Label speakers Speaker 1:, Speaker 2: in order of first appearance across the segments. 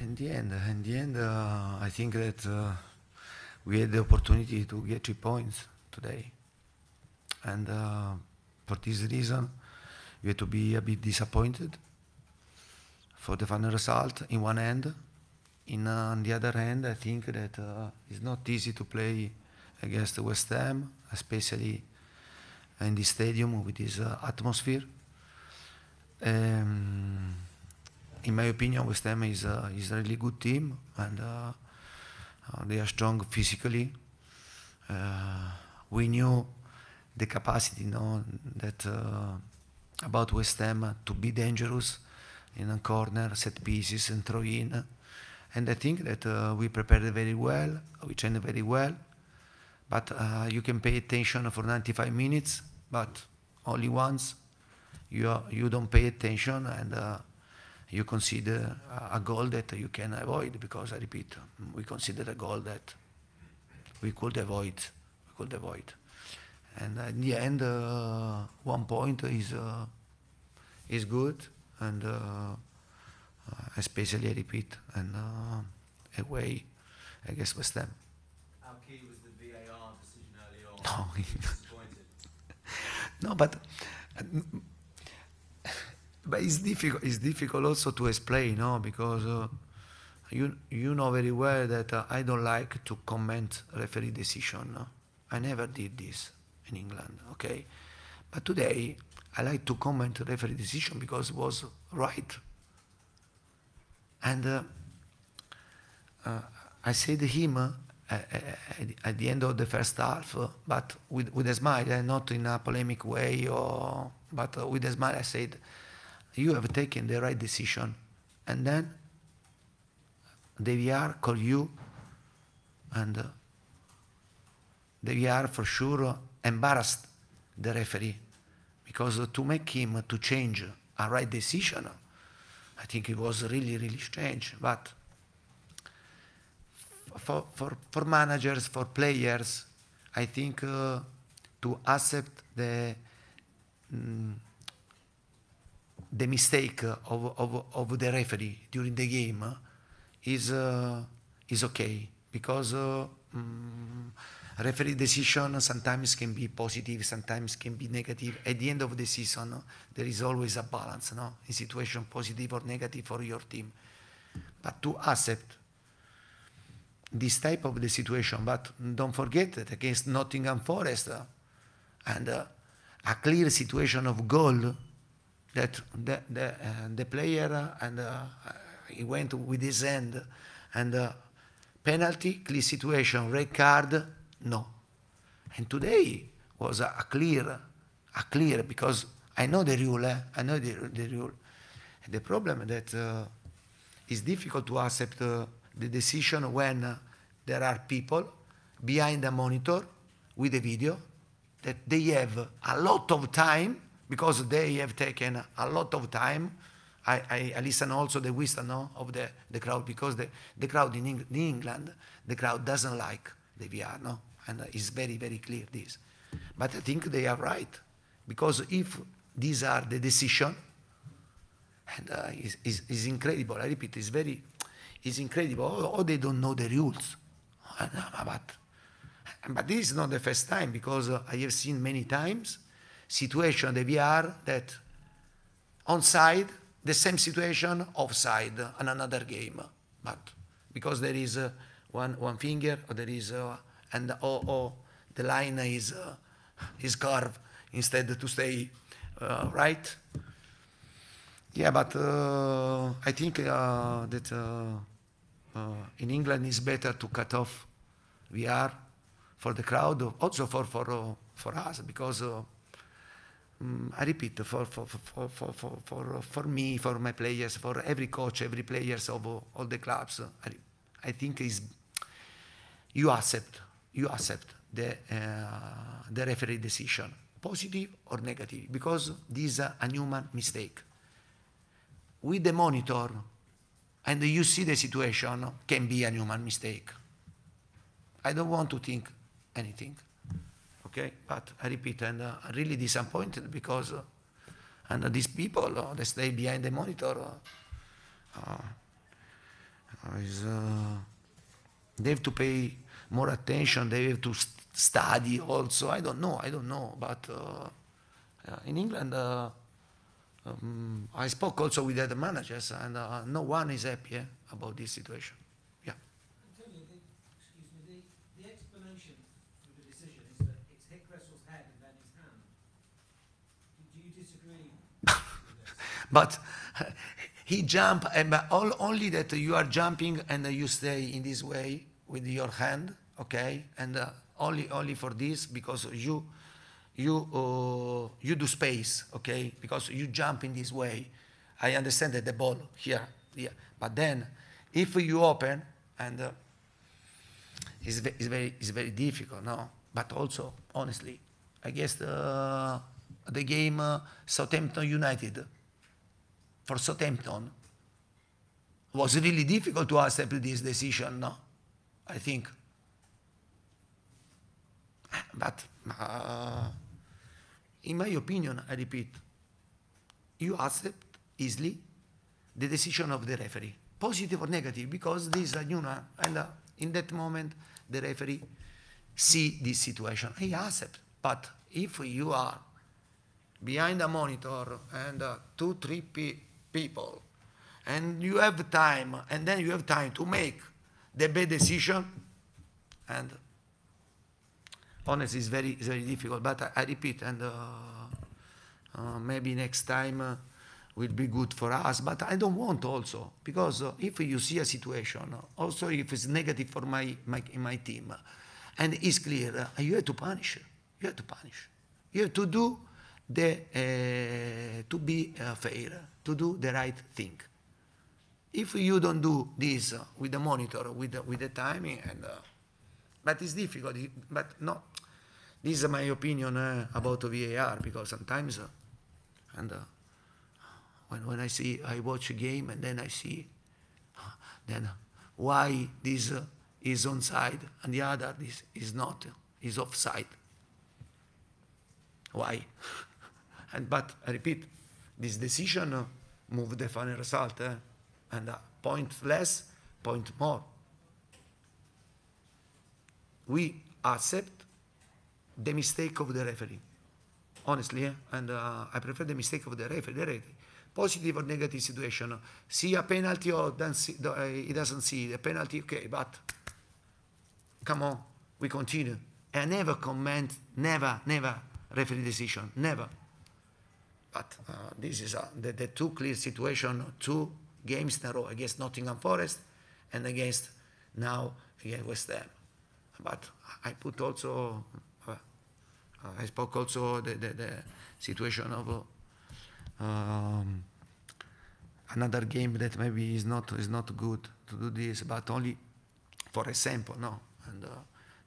Speaker 1: in the end, in the end, uh, I think that uh, we had the opportunity to get three points today, and uh, for this reason, we had to be a bit disappointed for the final result. In one hand, in uh, on the other hand, I think that uh, it's not easy to play against West Ham, especially in the stadium with this uh, atmosphere. Um, in my opinion, West Ham is a, is a really good team, and uh, uh, they are strong physically. Uh, we knew the capacity, you know, that uh, about West Ham to be dangerous in a corner, set pieces, and throw in. And I think that uh, we prepared very well, we trained very well. But uh, you can pay attention for 95 minutes, but only once. You are, you don't pay attention and you consider a goal that you can avoid because I repeat, we consider a goal that we could avoid, we could avoid. And in the end, uh, one point is uh, is good, and uh, especially I repeat, and uh, away guess West them. How key was the VAR decision early on? No, no, but. Uh, but it's difficult. It's difficult also to explain, no, because uh, you you know very well that uh, I don't like to comment referee decision. No? I never did this in England. Okay, but today I like to comment referee decision because it was right. And uh, uh I said him uh, at the end of the first half, uh, but with, with a smile, eh? not in a polemic way, or but with a smile, I said, you have taken the right decision. And then the VR call you, and uh, the VR for sure embarrassed the referee because to make him to change a right decision, I think it was really, really strange. But for, for, for managers, for players, I think uh, to accept the um, the mistake of, of, of the referee during the game is, uh, is okay because uh, mm, referee decision sometimes can be positive, sometimes can be negative. At the end of the season, there is always a balance, no? In situation positive or negative for your team. But to accept this type of the situation, but don't forget that against Nottingham Forest uh, and uh, a clear situation of goal that the, the, uh, the player and uh, he went with his hand and uh, penalty, clear situation, red card, no. And today was a, a clear, a clear because I know the rule, eh? I know the, the rule. And the problem that uh, it's difficult to accept uh, the decision when uh, there are people behind the monitor with a video that they have a lot of time because they have taken a lot of time. I, I, I listen also the wisdom no, of the, the crowd because the, the crowd in, Eng in England, the crowd doesn't like the VR, no? And it's very, very clear this. But I think they are right because if these are the decision, and uh, it's, it's, it's, incredible, I repeat, it's very, it's incredible, or, or they don't know the rules. Uh, but, but this is not the first time because uh, I have seen many times situation that we are that on side, the same situation offside and another game. But because there is uh, one, one finger or there is, uh, and oh, oh, the line is, uh, is curved instead to stay uh, right. Yeah, but uh, I think uh, that in England it's better to cut off VR for the crowd, also for, for, for us, because Mm, I repeat, for, for, for, for, for, for, for me, for my players, for every coach, every players of all the clubs, I, I think is you accept, you accept the, uh, the referee decision, positive or negative, because this is a human mistake. With the monitor, and you see the situation can be a human mistake. I don't want to think anything. Okay, but I repeat, and uh, I'm really disappointed because uh, and these people uh, they stay behind the monitor. Uh, uh, is, uh, they have to pay more attention. They have to st study also. I don't know. I don't know. But in England, um, I spoke also with other managers, and no one is happy eh, about this situation. But he jump, and all, only that you are jumping and you stay in this way with your hand, okay? And uh, only, only for this because you, you, uh, you do space, okay? Because you jump in this way. I understand that the ball here, yeah. But then, if you open and uh, it's, it's, very, it's very difficult, no? But also, honestly, I guess the, uh, the game uh, Southampton United, for Southampton was really difficult to accept this decision, no? I think. But uh, in my opinion, I repeat, you accept easily the decision of the referee, positive or negative, because this is a new one. And uh, in that moment, the referee see this situation. He accept. But if you are behind a monitor and uh, two, three people, people. And you have time, and then you have time to make the bad decision. And honestly, it's very, it's very difficult. But I, I repeat, and uh, uh, maybe next time uh, will be good for us. But I don't want also because uh, if you see a situation, uh, also if it's negative for my my, my team, and it's clear, uh, you have to punish. You have to punish. You have to do the, eh, to be fair, to do the right thing. If you don't do this with the monitor, with the, with the timing, and uh, but it's difficult. But no, this is my opinion uh, about VAR because sometimes, uh, and uh, when when I see I watch a game and then I see, then why this is on side and the other is is not is offside. Why? And, but I repeat, this decision uh, moved the final result, eh? and point less, point more. We accept the mistake of the referee, honestly, eh? and uh, I prefer the mistake of the referee, the referee. Positive or negative situation, see a penalty or see, uh, he doesn't see the penalty, okay, but come on, we continue. I never comment, never, never referee decision, never. But uh, this is a, uh, the, the two clear situation, two games in a row against Nottingham Forest and against now against West Ham. But I put also, uh, I spoke also the, the, the situation of uh, um, another game that maybe is not is not good to do this, but only for example, no. And uh,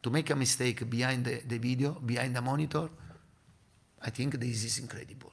Speaker 1: to make a mistake behind the, the video, behind the monitor, I think this is incredible.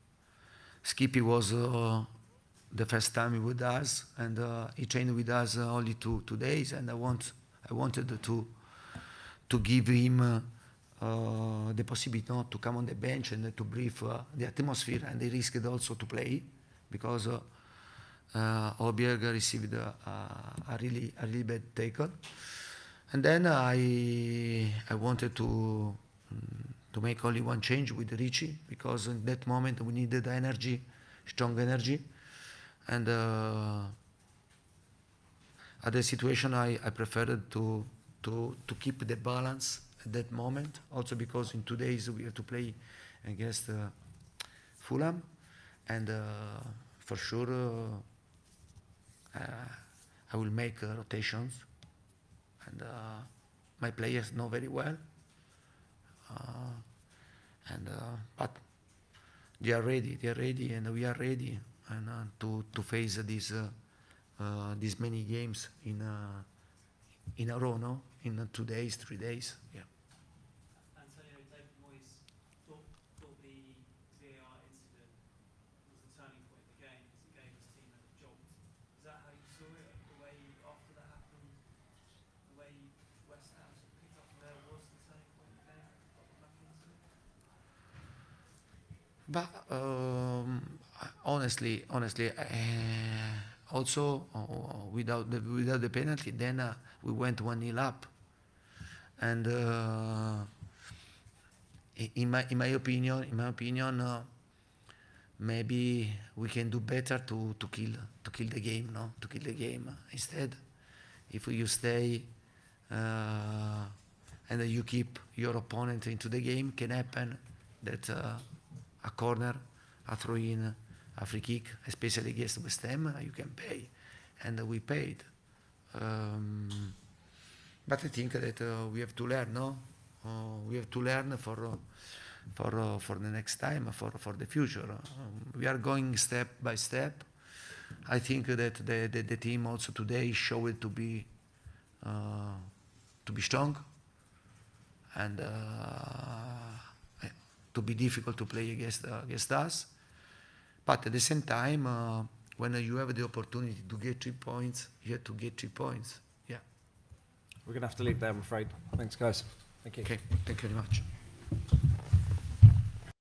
Speaker 1: Skippy was uh, the first time with us, and uh, he trained with us uh, only two, two days. And I want I wanted to to give him uh, uh, the possibility not to come on the bench and to breathe uh, the atmosphere. And he risked also to play because uh, received a, a, really a really bad tackle. And then I I wanted to. Um, to make only one change with Richie because in that moment we needed energy, strong energy. And uh, at the situation, I, I preferred to, to, to keep the balance at that moment, also because in two days we have to play against uh, Fulham. And uh, for sure, uh, uh, I will make uh, rotations. And my players know very well Ah. and uh, but they are ready. They are ready, and we are ready, and uh, to to face these uh, these many games in in a row, no? In two days, three days, yeah. But um, honestly, honestly, uh, also uh, without the, without the penalty, then uh, we went one nil up, and uh, in my in my opinion, in my opinion, uh, maybe we can do better to to kill to kill the game, no, to kill the game instead. If you stay uh, and you keep your opponent into the game, can happen that a corner, a throw-in, a free kick, especially against West Ham, uh, you can pay, and we paid. Um, but I think that uh, we have to learn, no? Uh, we have to learn for, uh, for, uh, for the next time, uh, for, for the future. Um, we are going step by step. I think that the, the, the team also today showed to be to be strong, and to be difficult to play against, uh, against us. But at the same time, uh, when you have the opportunity to get three points, you have to get three points. Yeah. We're going to have to leave there, I'm afraid. Thanks, guys. Thank you. Okay, thank you very much.